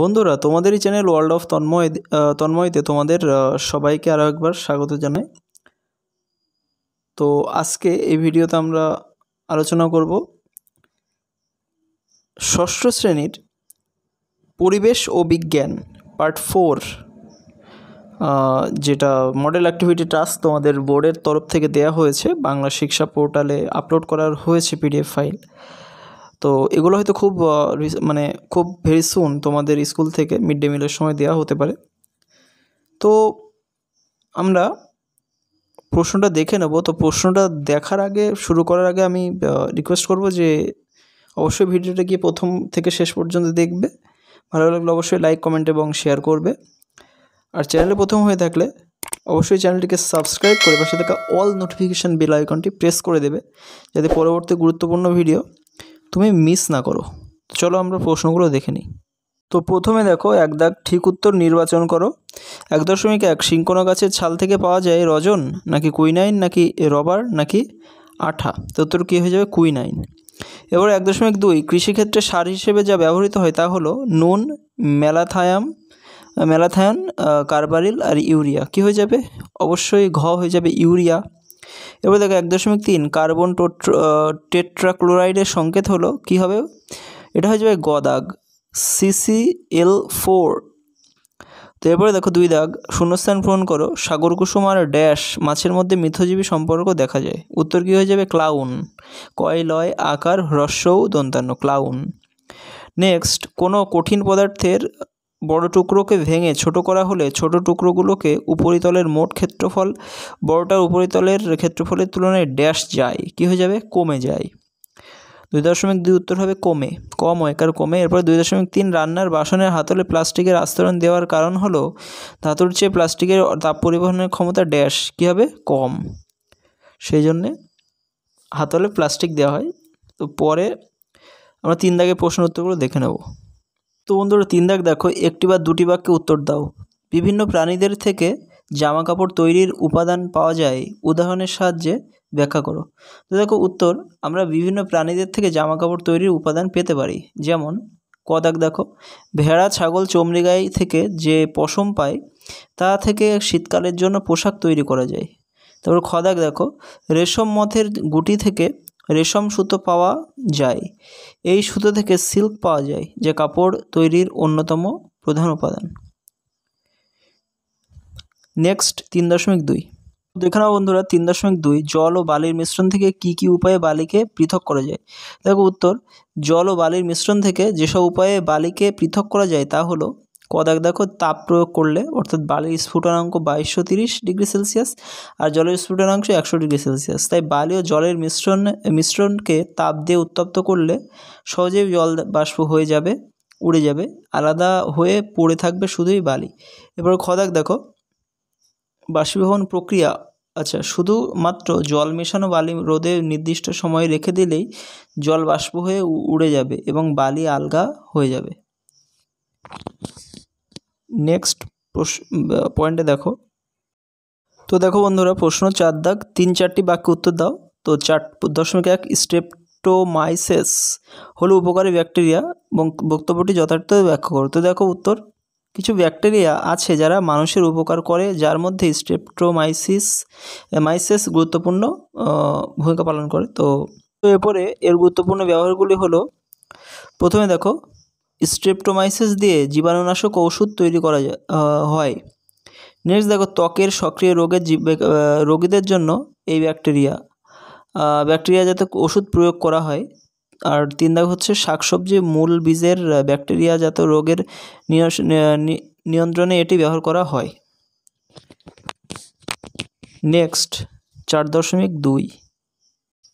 বন্ধুরা তোমাদের এই চ্যানেল ওয়ার্ল্ড অফ তন্ময় তন্ময়তে তোমাদের সবাইকে আরও একবার স্বাগত জানাই তো আজকে এই ভিডিওতে আমরা আলোচনা করব ষষ্ঠ শ্রেণীর পরিবেশ ও বিজ্ঞান পার্ট ফোর যেটা মডেল অ্যাক্টিভিটি টাস্ক তোমাদের বোর্ডের তরফ থেকে দেয়া হয়েছে বাংলা শিক্ষা পোর্টালে আপলোড করার হয়েছে পিডিএফ ফাইল তো এগুলো হয়তো খুব মানে খুব ভেরি সুন তোমাদের স্কুল থেকে মিড ডে মিলের সময় দেওয়া হতে পারে তো আমরা প্রশ্নটা দেখে নেব তো প্রশ্নটা দেখার আগে শুরু করার আগে আমি রিকোয়েস্ট করব যে অবশ্যই ভিডিওটা গিয়ে প্রথম থেকে শেষ পর্যন্ত দেখবে ভালো লাগলে অবশ্যই লাইক কমেন্ট এবং শেয়ার করবে আর চ্যানেলে প্রথম হয়ে থাকলে অবশ্যই চ্যানেলটিকে সাবস্ক্রাইব করে পাশে থাকা অল নোটিফিকেশান বেল আইকনটি প্রেস করে দেবে যাতে পরবর্তী গুরুত্বপূর্ণ ভিডিও তুমি মিস না করো চলো আমরা প্রশ্নগুলো দেখে নিই তো প্রথমে দেখো এক দাগ ঠিক উত্তর নির্বাচন করো এক দশমিক এক সিঙ্কোনা গাছের ছাল থেকে পাওয়া যায় রজন নাকি কুইনাইন নাকি রবার নাকি আঠা তো তোর কী হয়ে যাবে কুইনাইন এবার এক দশমিক দুই কৃষিক্ষেত্রে সার হিসেবে যা ব্যবহৃত হয় তা হলো নুন মেলাথায়াম মেলাথায়ন কার্বারিল আর ইউরিয়া কি হয়ে যাবে অবশ্যই ঘ হয়ে যাবে ইউরিয়া তারপরে দেখো এক দশমিক তিন কার্বন টেট্রাক্লোরাইডের সংকেত হলো কি হবে এটা হয়ে যাবে গদাগ সিসিএল ফোর তো এরপরে দেখো দুই দাগ শূন্যস্থান পূরণ করো সাগর কুসুম আর ড্যাশ মাছের মধ্যে মিথজীবী সম্পর্ক দেখা যায় উত্তর কী হয়ে যাবে ক্লাউন কয় লয় আকার হ্রস্যও দন্তান্ন ক্লাউন নেক্সট কোনো কঠিন পদার্থের বড় টুকরোকে ভেঙে ছোট করা হলে ছোট টুকরোগুলোকে উপরিতলের মোট ক্ষেত্রফল বড়টার উপরিতলের ক্ষেত্রফলের তুলনায় ড্যাশ যায় কী হয়ে যাবে কমে যায় দুই দশমিক দুই উত্তর হবে কমে কম কার কমে এরপর দুই দশমিক তিন রান্নার বাসনের হাতলে প্লাস্টিকের আস্তরণ দেওয়ার কারণ হলো ধাতুর চেয়ে প্লাস্টিকের তাপ পরিবহনের ক্ষমতা ড্যাশ কী হবে কম সেই জন্যে হাতলে প্লাস্টিক দেওয়া হয় তো পরে আমরা তিন দাগে প্রশ্ন উত্তরগুলো দেখে নেব তো বন্ধুরা তিন দাগ দেখো একটি বা দুটি বাক্যে উত্তর দাও বিভিন্ন প্রাণীদের থেকে জামা কাপড় তৈরির উপাদান পাওয়া যায় উদাহরণের সাহায্যে ব্যাখ্যা করো তো দেখো উত্তর আমরা বিভিন্ন প্রাণীদের থেকে জামা কাপড় তৈরির উপাদান পেতে পারি যেমন কদাক দেখো ভেড়া ছাগল চমড়িগাই থেকে যে পশম পায় তা থেকে শীতকালের জন্য পোশাক তৈরি করা যায় তারপর খদাক দেখো রেশম মথের গুটি থেকে রেশম সুতো পাওয়া যায় এই সুতো থেকে সিল্ক পাওয়া যায় যা কাপড় তৈরির অন্যতম প্রধান উপাদান নেক্সট তিন দশমিক দুই দেখে নাও বন্ধুরা তিন দশমিক দুই জল ও বালির মিশ্রণ থেকে কি কি উপায়ে বালিকে পৃথক করা যায় দেখো উত্তর জল ও বালির মিশ্রণ থেকে যেসব উপায়ে বালিকে পৃথক করা যায় তা হলো কদাক দেখো তাপ প্রয়োগ করলে অর্থাৎ বালির স্ফুটনাঙ্ক বাইশশো তিরিশ ডিগ্রি সেলসিয়াস আর জলের স্ফুটনাংশ একশো ডিগ্রি সেলসিয়াস তাই বালি ও জলের মিশ্রণ মিশ্রণকে তাপ দিয়ে উত্তপ্ত করলে সহজে জল বাষ্প হয়ে যাবে উড়ে যাবে আলাদা হয়ে পড়ে থাকবে শুধুই বালি এবার খদাক দেখো বাষ্পীভবন প্রক্রিয়া আচ্ছা শুধুমাত্র জল মেশানো বালি রোদে নির্দিষ্ট সময় রেখে দিলেই জল বাষ্প হয়ে উড়ে যাবে এবং বালি আলগা হয়ে যাবে নেক্সট পয়েন্টে দেখো তো দেখো বন্ধুরা প্রশ্ন চার দাগ তিন চারটি বাক্য উত্তর দাও তো চার দশমিক এক স্ট্রেপ্টোমাইসেস হলো উপকারী ব্যাকটেরিয়া বক্তব্যটি যথার্থ ব্যাখ্যা করো তো দেখো উত্তর কিছু ব্যাকটেরিয়া আছে যারা মানুষের উপকার করে যার মধ্যে স্টেপটোমাইসিস মাইসেস গুরুত্বপূর্ণ ভূমিকা পালন করে তো এরপরে এর গুরুত্বপূর্ণ ব্যবহারগুলি হলো প্রথমে দেখো স্ট্রেপ্টোমাইসিস দিয়ে জীবাণুনাশক ওষুধ তৈরি করা হয় নেক্সট দেখো ত্বকের সক্রিয় রোগের রোগীদের জন্য এই ব্যাকটেরিয়া ব্যাকটেরিয়া যাতে ওষুধ প্রয়োগ করা হয় আর তিন দাগ হচ্ছে শাকসবজি মূল বীজের ব্যাকটেরিয়া জাত রোগের নিয়ন্ত্রণে এটি ব্যবহার করা হয় নেক্সট চার দশমিক দুই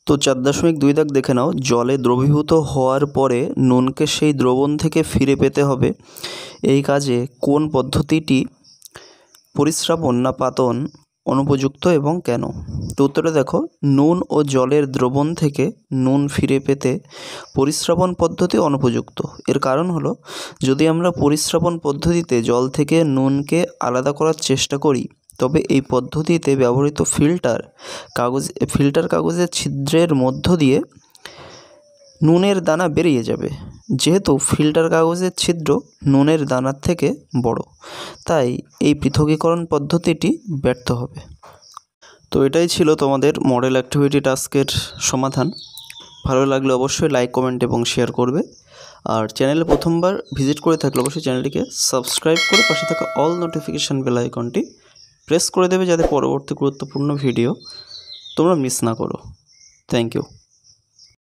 তো চার দশমিক দুই দাগ দেখে নাও জলে দ্রবীভূত হওয়ার পরে নুনকে সেই দ্রবণ থেকে ফিরে পেতে হবে এই কাজে কোন পদ্ধতিটি পরিশ্রাবণ না পাতন অনুপযুক্ত এবং কেন তো উত্তরে দেখো নুন ও জলের দ্রবণ থেকে নুন ফিরে পেতে পরিশ্রাবণ পদ্ধতি অনুপযুক্ত এর কারণ হলো যদি আমরা পরিশ্রাবণ পদ্ধতিতে জল থেকে নুনকে আলাদা করার চেষ্টা করি তবে এই পদ্ধতিতে ব্যবহৃত ফিল্টার কাগজ ফিল্টার কাগজের ছিদ্রের মধ্য দিয়ে নুনের দানা বেরিয়ে যাবে যেহেতু ফিল্টার কাগজের ছিদ্র নুনের দানার থেকে বড় তাই এই পৃথকীকরণ পদ্ধতিটি ব্যর্থ হবে তো এটাই ছিল তোমাদের মডেল অ্যাক্টিভিটি টাস্কের সমাধান ভালো লাগলে অবশ্যই লাইক কমেন্ট এবং শেয়ার করবে আর চ্যানেলে প্রথমবার ভিজিট করে থাকলে অবশ্যই চ্যানেলটিকে সাবস্ক্রাইব করে পাশে থাকা অল নোটিফিকেশান বেল আইকনটি প্রেস করে দেবে যাতে পরবর্তী গুরুত্বপূর্ণ ভিডিও তোমরা মিস না করো থ্যাংক ইউ